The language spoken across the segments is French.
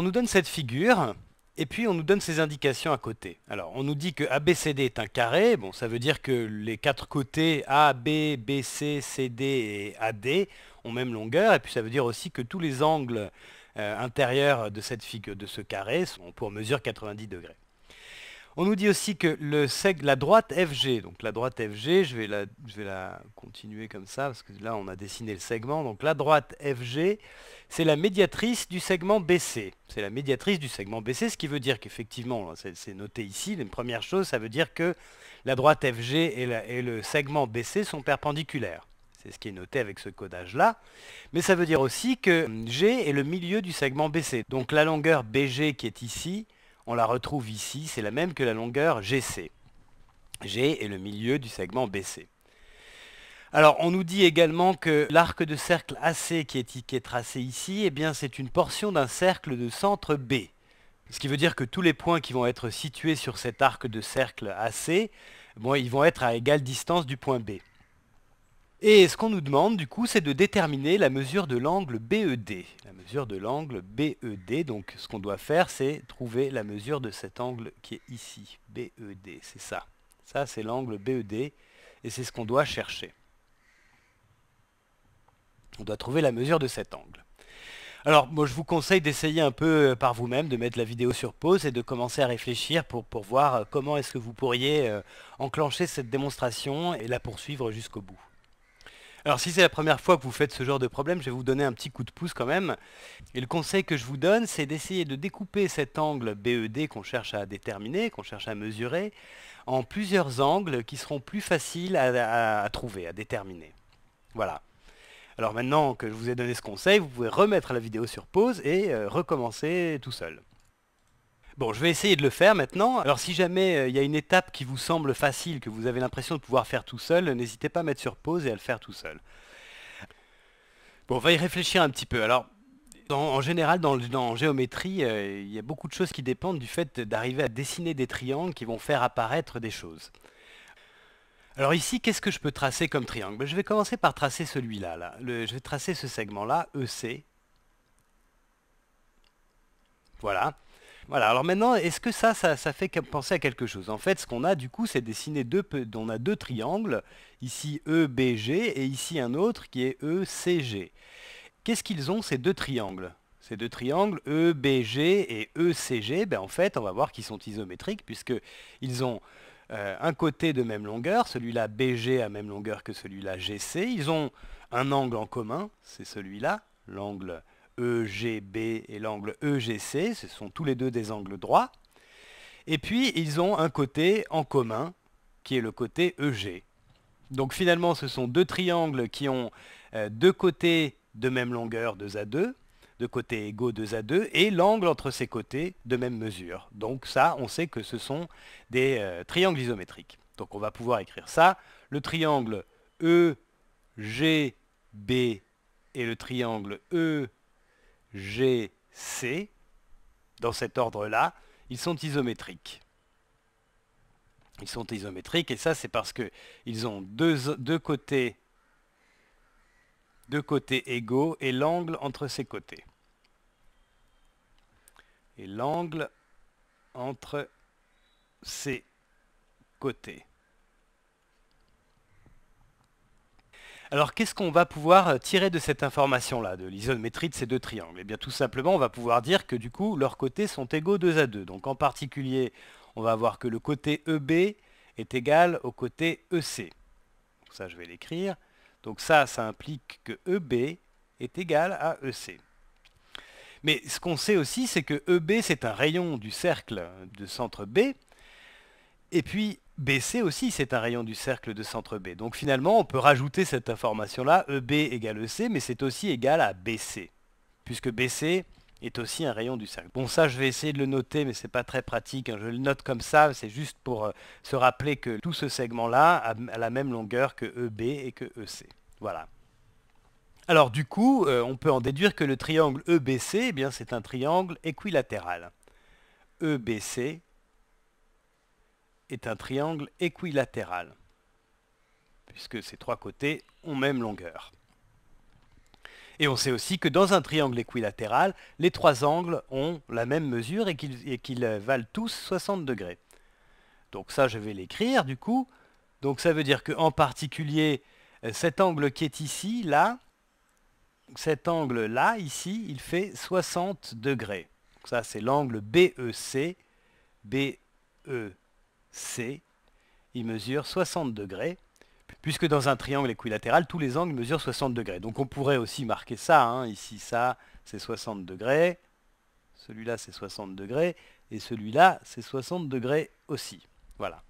on nous donne cette figure, et puis on nous donne ces indications à côté. Alors on nous dit que ABCD est un carré, bon ça veut dire que les quatre côtés A, B, BC, CD et AD ont même longueur, et puis ça veut dire aussi que tous les angles euh, intérieurs de cette de ce carré, sont pour mesure 90 degrés. On nous dit aussi que le la droite FG, donc la droite FG, je vais la, je vais la continuer comme ça, parce que là on a dessiné le segment, donc la droite FG, c'est la médiatrice du segment BC. C'est la médiatrice du segment BC, ce qui veut dire qu'effectivement, hein, c'est noté ici, une première chose, ça veut dire que la droite FG et le segment BC sont perpendiculaires. C'est ce qui est noté avec ce codage-là. Mais ça veut dire aussi que G est le milieu du segment BC. Donc la longueur BG qui est ici, on la retrouve ici, c'est la même que la longueur GC. G est le milieu du segment BC. Alors, on nous dit également que l'arc de cercle AC qui est, tracé ici, eh bien, c'est une portion d'un cercle de centre B. Ce qui veut dire que tous les points qui vont être situés sur cet arc de cercle AC, ils vont être à égale distance du point B. Et ce qu'on nous demande du coup, c'est de déterminer la mesure de l'angle BED. La mesure de l'angle BED, donc ce qu'on doit faire, c'est trouver la mesure de cet angle qui est ici. BED, c'est ça. Ça, c'est l'angle BED, et c'est ce qu'on doit chercher. On doit trouver la mesure de cet angle. Alors, moi, je vous conseille d'essayer un peu euh, par vous-même, de mettre la vidéo sur pause et de commencer à réfléchir pour, voir euh, comment est-ce que vous pourriez euh, enclencher cette démonstration et la poursuivre jusqu'au bout. Alors si c'est la première fois que vous faites ce genre de problème, je vais vous donner un petit coup de pouce quand même. Et le conseil que je vous donne, c'est d'essayer de découper cet angle BED qu'on cherche à déterminer, qu'on cherche à mesurer, en plusieurs angles qui seront plus faciles à, trouver, à déterminer. Voilà. Alors maintenant que je vous ai donné ce conseil, vous pouvez remettre la vidéo sur pause et euh, recommencer tout seul. Bon, je vais essayer de le faire maintenant. Alors si jamais euh, il y a une étape qui vous semble facile, que vous avez l'impression de pouvoir faire tout seul, n'hésitez pas à mettre sur pause et à le faire tout seul. Bon, on va y réfléchir un petit peu. Alors, en, général, dans, géométrie, euh, il y a beaucoup de choses qui dépendent du fait d'arriver à dessiner des triangles qui vont faire apparaître des choses. Alors ici, qu'est-ce que je peux tracer comme triangle ben, Je vais commencer par tracer celui là. je vais tracer ce segment-là, EC. Voilà. Voilà, alors maintenant, est-ce que ça, ça, ça, fait penser à quelque chose En fait, ce qu'on a du coup, c'est dessiner deux, on a deux triangles, ici EBG et ici un autre qui est ECG. Qu'est-ce qu'ils ont ces deux triangles ces deux triangles EBG et ECG, ben en fait, on va voir qu'ils sont isométriques puisqu'ils ont euh, un côté de même longueur, celui-là BG à même longueur que celui-là GC. Ils ont un angle en commun, c'est celui-là, l'angle EGB et l'angle EGC, ce sont tous les deux des angles droits. Et puis, ils ont un côté en commun, qui est le côté EG. Donc finalement, ce sont deux triangles qui ont euh, deux côtés de même longueur, 2 à 2, deux côtés égaux 2 à 2, et l'angle entre ces côtés de même mesure. Donc ça, on sait que ce sont des euh, triangles isométriques. Donc on va pouvoir écrire ça. Le triangle EGB et le triangle E G, C, dans cet ordre-là, ils sont isométriques. Ils sont isométriques et ça c'est parce qu'ils ont deux, deux, côtés, deux côtés égaux et l'angle entre ces côtés. Et l'angle entre ces côtés. Alors qu'est-ce qu'on va pouvoir euh, tirer de cette information-là, de l'isométrie de ces deux triangles Eh bien tout simplement, on va pouvoir dire que du coup, leurs côtés sont égaux 2 à 2. Donc en particulier, on va voir que le côté EB est égal au côté EC. Donc, ça, je vais l'écrire. Donc ça, ça implique que EB est égal à EC. Mais ce qu'on sait aussi, c'est que EB, c'est un rayon du cercle de centre B. Et puis, BC aussi, c'est un rayon du cercle de centre B. Donc finalement, on peut rajouter cette information-là, EB égale EC, mais c'est aussi égal à BC, puisque BC est aussi un rayon du cercle. Bon, ça, je vais essayer de le noter, mais c'est pas très pratique. Hein. Je le note comme ça, c'est juste pour euh, se rappeler que tout ce segment-là a, la même longueur que EB et que EC. Voilà. Alors du coup, euh, on peut en déduire que le triangle EBC, eh bien c'est un triangle équilatéral. EBC est un triangle équilatéral, puisque ses trois côtés ont même longueur. Et on sait aussi que dans un triangle équilatéral, les trois angles ont la même mesure et qu'ils valent tous 60 degrés. Donc ça, je vais l'écrire du coup. Donc ça veut dire qu'en particulier, euh, cet angle qui est ici, là, cet angle là, ici, il fait 60 degrés. Donc ça, c'est l'angle BEC. BEC C, il mesure 60 degrés, puisque dans un triangle équilatéral, tous les angles mesurent 60 degrés. Donc on pourrait aussi marquer ça, hein. ici ça c'est 60 degrés, celui-là c'est 60 degrés, et celui-là c'est 60 degrés aussi. Voilà.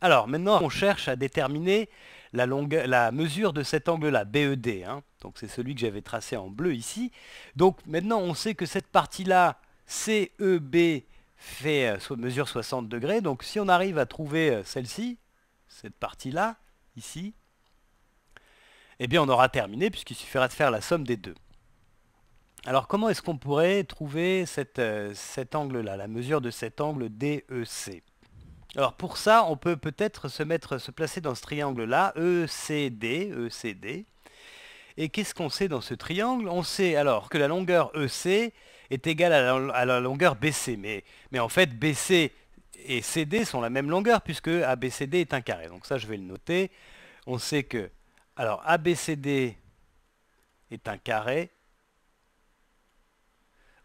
Alors maintenant on cherche à déterminer la, la mesure de cet angle-là, BED. Hein. Donc c'est celui que j'avais tracé en bleu ici. Donc maintenant on sait que cette partie-là, CEB, fait euh, mesure 60 degrés. Donc si on arrive à trouver euh, celle-ci, cette partie-là, ici, eh bien on aura terminé puisqu'il suffira de faire la somme des deux. Alors comment est-ce qu'on pourrait trouver euh, cet angle-là, la mesure de cet angle DEC Alors pour ça, on peut peut-être se, mettre, se placer dans ce triangle-là, ECD, ECD, et qu'est-ce qu'on sait dans ce triangle On sait alors que la longueur EC est égale à la, longueur BC. Mais, en fait, BC et CD sont la même longueur puisque ABCD est un carré. Donc ça, je vais le noter. On sait que alors ABCD est un carré.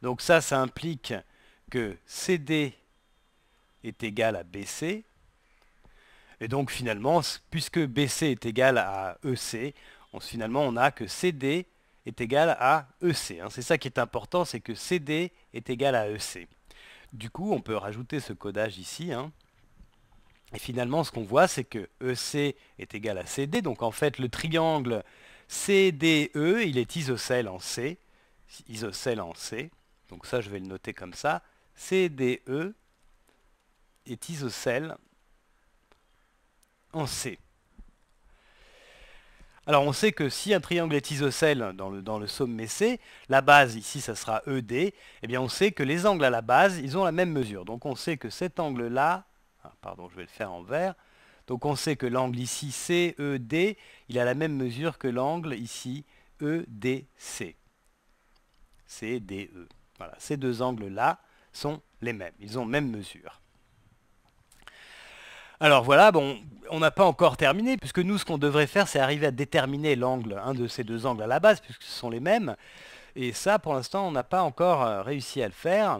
Donc ça, ça implique que CD est égal à BC. Et donc finalement, puisque BC est égal à EC, finalement, on a que CD est égal à EC. Hein. C'est ça qui est important, c'est que CD est égal à EC. Du coup, on peut rajouter ce codage ici. Hein. Et finalement, ce qu'on voit, c'est que EC est égal à CD. Donc en fait, le triangle CDE, il est isocèle en C. Isocèle en C. Donc ça, je vais le noter comme ça. CDE est isocèle en C. Alors on sait que si un triangle est isocèle dans le, sommet C, la base ici ça sera ED, et eh bien on sait que les angles à la base, ils ont la même mesure. Donc on sait que cet angle-là, ah, pardon je vais le faire en vert, donc on sait que l'angle ici CED, il a la même mesure que l'angle ici EDC. CDE. Voilà, ces deux angles-là sont les mêmes, ils ont même mesure. Alors voilà, bon, on n'a pas encore terminé, puisque nous, ce qu'on devrait faire, c'est arriver à déterminer l'angle, un de ces deux angles à la base, puisque ce sont les mêmes. Et ça, pour l'instant, on n'a pas encore euh, réussi à le faire.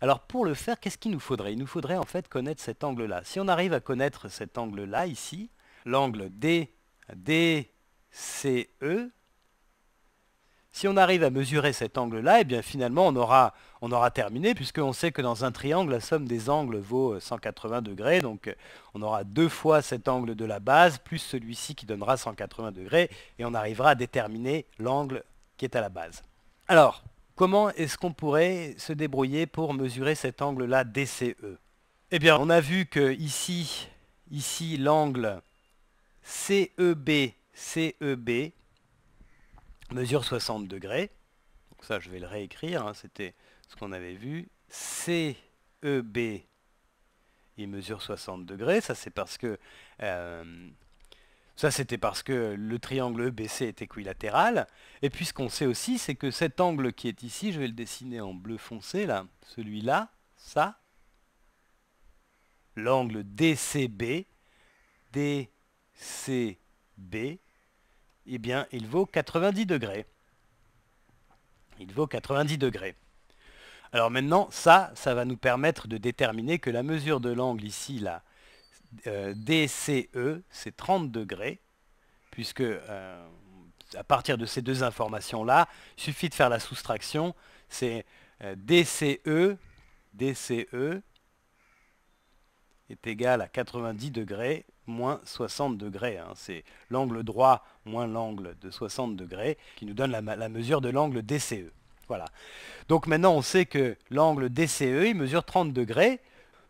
Alors pour le faire, qu'est-ce qu'il nous faudrait Il nous faudrait en fait connaître cet angle-là. Si on arrive à connaître cet angle-là, ici, l'angle D, D, C, E... Si on arrive à mesurer cet angle-là, et eh bien finalement on aura, on aura terminé, puisqu'on sait que dans un triangle, la somme des angles vaut 180 euh, degrés, donc euh, on aura deux fois cet angle de la base, plus celui-ci qui donnera 180 degrés, et on arrivera à déterminer l'angle qui est à la base. Alors, comment est-ce qu'on pourrait se débrouiller pour mesurer cet angle-là DCE Eh bien, on a vu que ici, ici l'angle CEB, CEB, mesure 60 degrés. Donc ça, je vais le réécrire. Hein, c'était ce qu'on avait vu. CEB, il mesure 60 degrés. Ça, c'est parce que... Euh, ça, c'était parce que le triangle EBC est équilatéral. Et puis, ce qu'on sait aussi, c'est que cet angle qui est ici, je vais le dessiner en bleu foncé, là, celui-là, ça, l'angle DCB, DCB, eh bien, il vaut 90 degrés. Il vaut 90 degrés. Alors maintenant, ça, ça va nous permettre de déterminer que la mesure de l'angle ici, là, euh, DCE, c'est 30 degrés, puisque euh, à partir de ces deux informations-là, il suffit de faire la soustraction, c'est euh, DCE, DCE est égal à 90 degrés moins 60 degrés. Hein. C'est l'angle droit moins l'angle de 60 degrés qui nous donne la, mesure de l'angle DCE. Voilà. Donc maintenant, on sait que l'angle DCE, il mesure 30 degrés.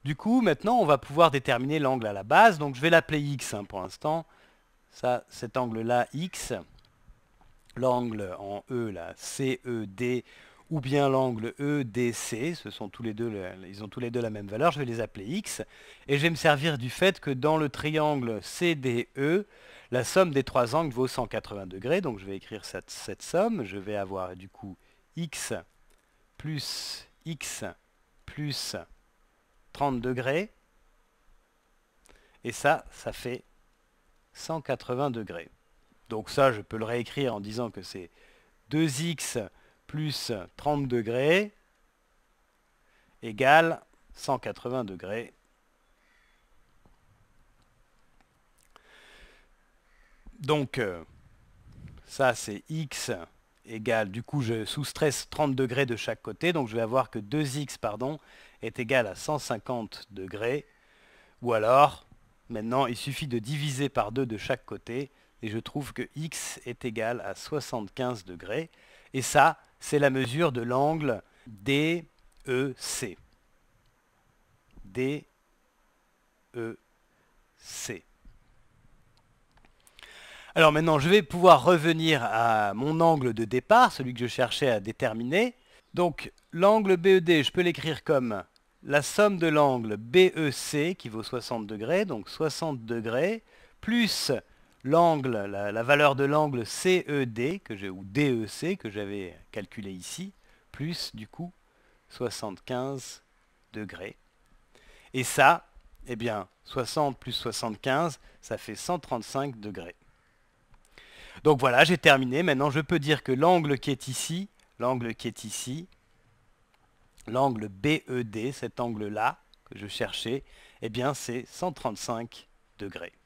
Du coup, maintenant, on va pouvoir déterminer l'angle à la base. Donc je vais l'appeler X hein, pour l'instant. Ça, cet angle-là, X. L'angle en E, là, CED, ou bien l'angle EDC, ce sont tous les deux, ils ont tous les deux la même valeur, je vais les appeler X, et je vais me servir du fait que dans le triangle CDE, la somme des trois angles vaut 180 degrés, donc je vais écrire cette, cette somme, je vais avoir du coup X plus X plus 30 degrés, et ça, ça fait 180 degrés. Donc ça, je peux le réécrire en disant que c'est 2x plus 30 degrés égale 180 degrés. Donc, euh, ça c'est x égale, du coup je soustrais 30 degrés de chaque côté, donc je vais avoir que 2x pardon, est égal à 150 degrés. Ou alors, maintenant il suffit de diviser par 2 de chaque côté, et je trouve que x est égal à 75 degrés. Et ça, c'est la mesure de l'angle DEC. DEC. Alors maintenant, je vais pouvoir revenir à mon angle de départ, celui que je cherchais à déterminer. Donc l'angle BED, je peux l'écrire comme la somme de l'angle BEC, qui vaut 60 degrés, donc 60 degrés, plus l'angle, la, valeur de l'angle CED, que ou DEC, que j'avais calculé ici, plus du coup 75 degrés. Et ça, eh bien, 60 plus 75, ça fait 135 degrés. Donc voilà, j'ai terminé. Maintenant, je peux dire que l'angle qui est ici, l'angle qui est ici, l'angle BED, cet angle-là que je cherchais, eh bien, c'est 135 degrés.